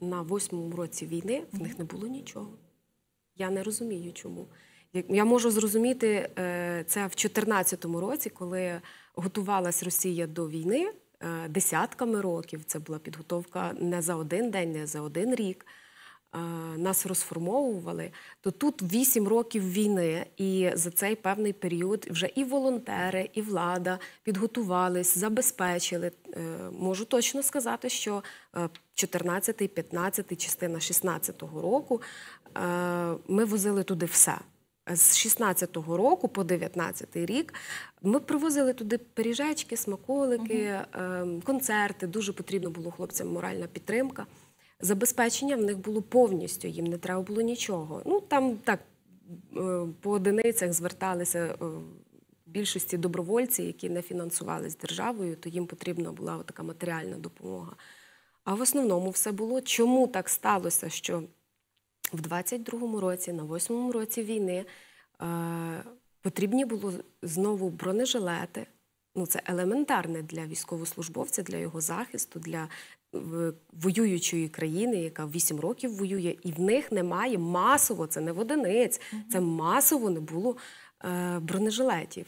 на восьмому році війни в них не було нічого. Я не розумію, чому. Я можу зрозуміти е, це в 2014 році, коли готувалась Росія до війни е, десятками років. Це була підготовка не за один день, не за один рік нас розформовували, то тут вісім років війни, і за цей певний період вже і волонтери, і влада підготувались, забезпечили. Е, можу точно сказати, що 14, е, 15, частина 16-го року е, ми возили туди все. З 16-го року по 19-й рік ми привозили туди пиріжечки, смаколики, ем, концерти. Дуже потрібно було хлопцям моральна підтримка забезпечення в них було повністю, їм не треба було нічого. Ну там так е, по одиницях зверталися е, більшості добровольці, які не фінансувались державою, то їм потрібна була така матеріальна допомога. А в основному все було. Чому так сталося? Що в 22-му році, на 8-му році війни, е, потрібні було знову бронежилети ну це елементарне для військовослужбовця, для його захисту, для воюючої країни, яка 8 років воює, і в них немає масово, це не в одиниць, це масово не було е, бронежилетів.